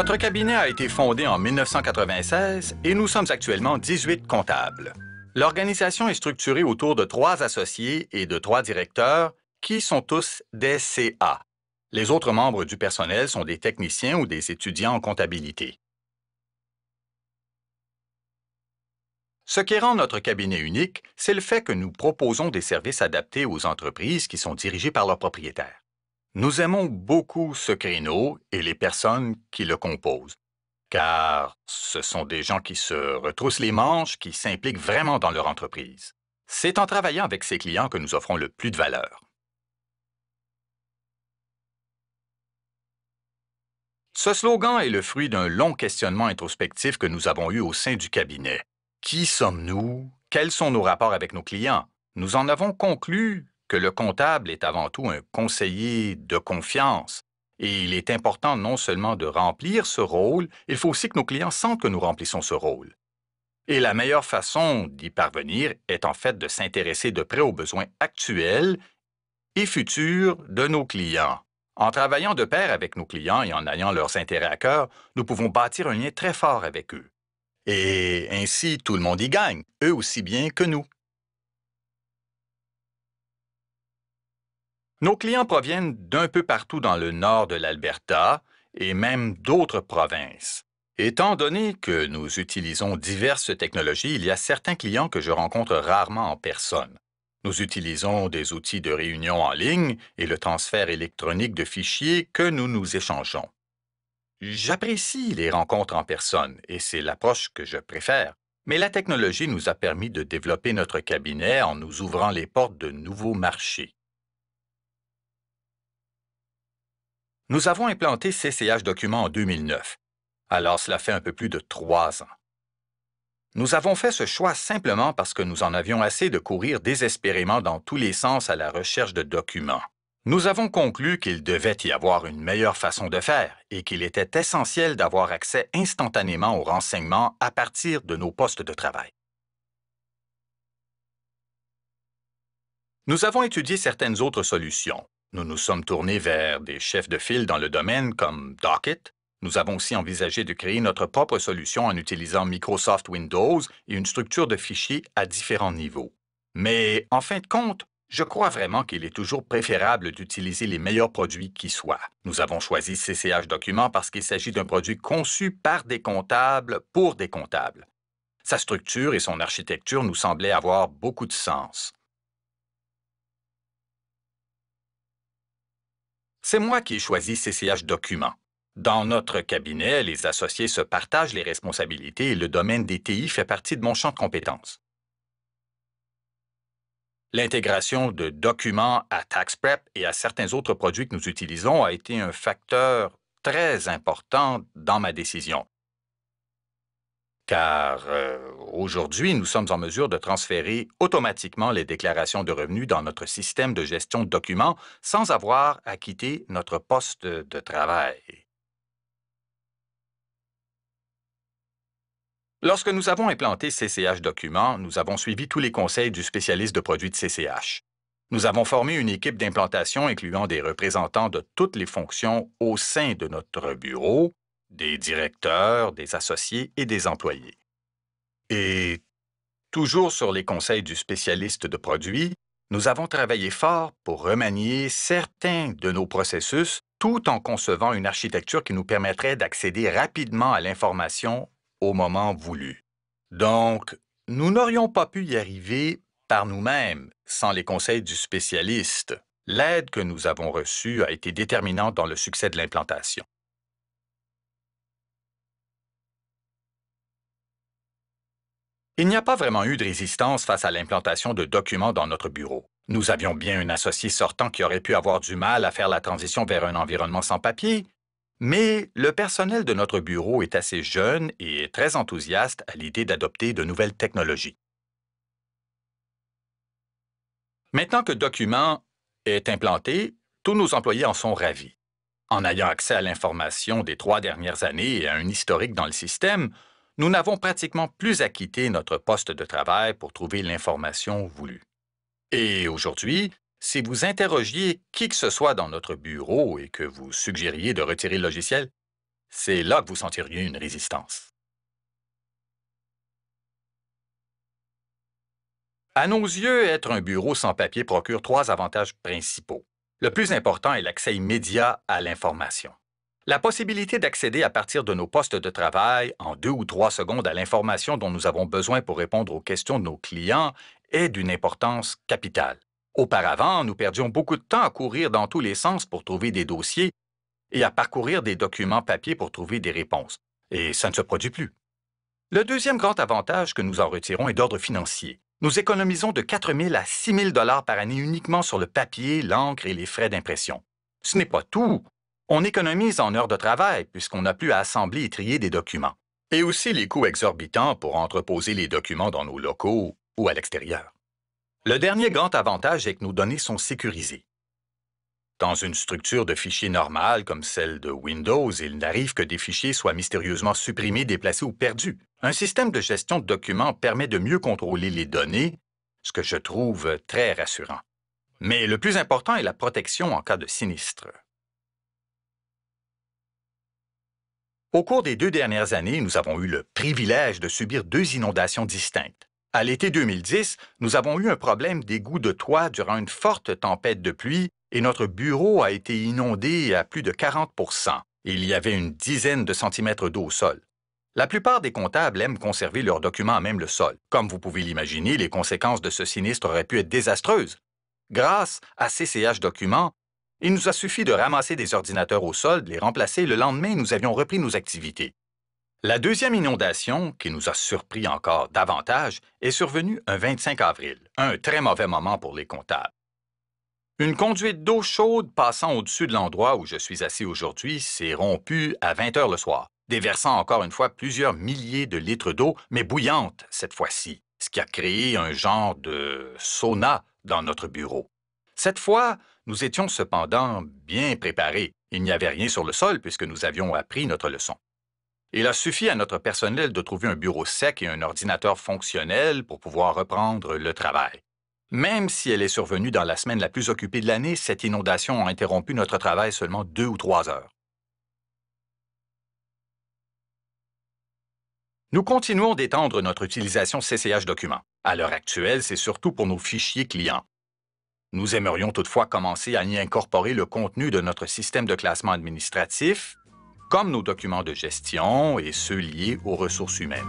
Notre cabinet a été fondé en 1996 et nous sommes actuellement 18 comptables. L'organisation est structurée autour de trois associés et de trois directeurs qui sont tous des CA. Les autres membres du personnel sont des techniciens ou des étudiants en comptabilité. Ce qui rend notre cabinet unique, c'est le fait que nous proposons des services adaptés aux entreprises qui sont dirigées par leurs propriétaires. Nous aimons beaucoup ce créneau et les personnes qui le composent, car ce sont des gens qui se retroussent les manches, qui s'impliquent vraiment dans leur entreprise. C'est en travaillant avec ces clients que nous offrons le plus de valeur. Ce slogan est le fruit d'un long questionnement introspectif que nous avons eu au sein du cabinet. Qui sommes-nous? Quels sont nos rapports avec nos clients? Nous en avons conclu que le comptable est avant tout un conseiller de confiance. Et il est important non seulement de remplir ce rôle, il faut aussi que nos clients sentent que nous remplissons ce rôle. Et la meilleure façon d'y parvenir est en fait de s'intéresser de près aux besoins actuels et futurs de nos clients. En travaillant de pair avec nos clients et en ayant leurs intérêts à cœur, nous pouvons bâtir un lien très fort avec eux. Et ainsi, tout le monde y gagne, eux aussi bien que nous. Nos clients proviennent d'un peu partout dans le nord de l'Alberta et même d'autres provinces. Étant donné que nous utilisons diverses technologies, il y a certains clients que je rencontre rarement en personne. Nous utilisons des outils de réunion en ligne et le transfert électronique de fichiers que nous nous échangeons. J'apprécie les rencontres en personne et c'est l'approche que je préfère, mais la technologie nous a permis de développer notre cabinet en nous ouvrant les portes de nouveaux marchés. Nous avons implanté CCH Documents en 2009, alors cela fait un peu plus de trois ans. Nous avons fait ce choix simplement parce que nous en avions assez de courir désespérément dans tous les sens à la recherche de documents. Nous avons conclu qu'il devait y avoir une meilleure façon de faire et qu'il était essentiel d'avoir accès instantanément aux renseignements à partir de nos postes de travail. Nous avons étudié certaines autres solutions, nous nous sommes tournés vers des chefs de file dans le domaine comme Docket. Nous avons aussi envisagé de créer notre propre solution en utilisant Microsoft Windows et une structure de fichiers à différents niveaux. Mais en fin de compte, je crois vraiment qu'il est toujours préférable d'utiliser les meilleurs produits qui soient. Nous avons choisi CCH Documents parce qu'il s'agit d'un produit conçu par des comptables pour des comptables. Sa structure et son architecture nous semblaient avoir beaucoup de sens. C'est moi qui ai choisi CCH Documents. Dans notre cabinet, les associés se partagent les responsabilités et le domaine des TI fait partie de mon champ de compétences. L'intégration de documents à TaxPrep et à certains autres produits que nous utilisons a été un facteur très important dans ma décision car euh, aujourd'hui, nous sommes en mesure de transférer automatiquement les déclarations de revenus dans notre système de gestion de documents sans avoir à quitter notre poste de travail. Lorsque nous avons implanté CCH Documents, nous avons suivi tous les conseils du spécialiste de produits de CCH. Nous avons formé une équipe d'implantation incluant des représentants de toutes les fonctions au sein de notre bureau, des directeurs, des associés et des employés. Et toujours sur les conseils du spécialiste de produits, nous avons travaillé fort pour remanier certains de nos processus tout en concevant une architecture qui nous permettrait d'accéder rapidement à l'information au moment voulu. Donc, nous n'aurions pas pu y arriver par nous-mêmes sans les conseils du spécialiste. L'aide que nous avons reçue a été déterminante dans le succès de l'implantation. Il n'y a pas vraiment eu de résistance face à l'implantation de documents dans notre bureau. Nous avions bien un associé sortant qui aurait pu avoir du mal à faire la transition vers un environnement sans papier, mais le personnel de notre bureau est assez jeune et très enthousiaste à l'idée d'adopter de nouvelles technologies. Maintenant que Document est implanté, tous nos employés en sont ravis. En ayant accès à l'information des trois dernières années et à un historique dans le système, nous n'avons pratiquement plus à quitter notre poste de travail pour trouver l'information voulue. Et aujourd'hui, si vous interrogiez qui que ce soit dans notre bureau et que vous suggériez de retirer le logiciel, c'est là que vous sentiriez une résistance. À nos yeux, être un bureau sans papier procure trois avantages principaux. Le plus important est l'accès immédiat à l'information. La possibilité d'accéder à partir de nos postes de travail en deux ou trois secondes à l'information dont nous avons besoin pour répondre aux questions de nos clients est d'une importance capitale. Auparavant, nous perdions beaucoup de temps à courir dans tous les sens pour trouver des dossiers et à parcourir des documents papier pour trouver des réponses, et ça ne se produit plus. Le deuxième grand avantage que nous en retirons est d'ordre financier. Nous économisons de 4 000 à 6 000 dollars par année uniquement sur le papier, l'encre et les frais d'impression. Ce n'est pas tout. On économise en heures de travail puisqu'on n'a plus à assembler et trier des documents. Et aussi les coûts exorbitants pour entreposer les documents dans nos locaux ou à l'extérieur. Le dernier grand avantage est que nos données sont sécurisées. Dans une structure de fichiers normale comme celle de Windows, il n'arrive que des fichiers soient mystérieusement supprimés, déplacés ou perdus. Un système de gestion de documents permet de mieux contrôler les données, ce que je trouve très rassurant. Mais le plus important est la protection en cas de sinistre. Au cours des deux dernières années, nous avons eu le privilège de subir deux inondations distinctes. À l'été 2010, nous avons eu un problème d'égout de toit durant une forte tempête de pluie et notre bureau a été inondé à plus de 40 Il y avait une dizaine de centimètres d'eau au sol. La plupart des comptables aiment conserver leurs documents à même le sol. Comme vous pouvez l'imaginer, les conséquences de ce sinistre auraient pu être désastreuses. Grâce à CCH Documents, il nous a suffi de ramasser des ordinateurs au sol, de les remplacer, le lendemain, nous avions repris nos activités. La deuxième inondation, qui nous a surpris encore davantage, est survenue un 25 avril, un très mauvais moment pour les comptables. Une conduite d'eau chaude passant au-dessus de l'endroit où je suis assis aujourd'hui s'est rompue à 20 heures le soir, déversant encore une fois plusieurs milliers de litres d'eau, mais bouillante cette fois-ci, ce qui a créé un genre de sauna dans notre bureau. Cette fois, nous étions cependant bien préparés. Il n'y avait rien sur le sol puisque nous avions appris notre leçon. Il a suffi à notre personnel de trouver un bureau sec et un ordinateur fonctionnel pour pouvoir reprendre le travail. Même si elle est survenue dans la semaine la plus occupée de l'année, cette inondation a interrompu notre travail seulement deux ou trois heures. Nous continuons d'étendre notre utilisation CCH Documents. À l'heure actuelle, c'est surtout pour nos fichiers clients. Nous aimerions toutefois commencer à y incorporer le contenu de notre système de classement administratif, comme nos documents de gestion et ceux liés aux ressources humaines.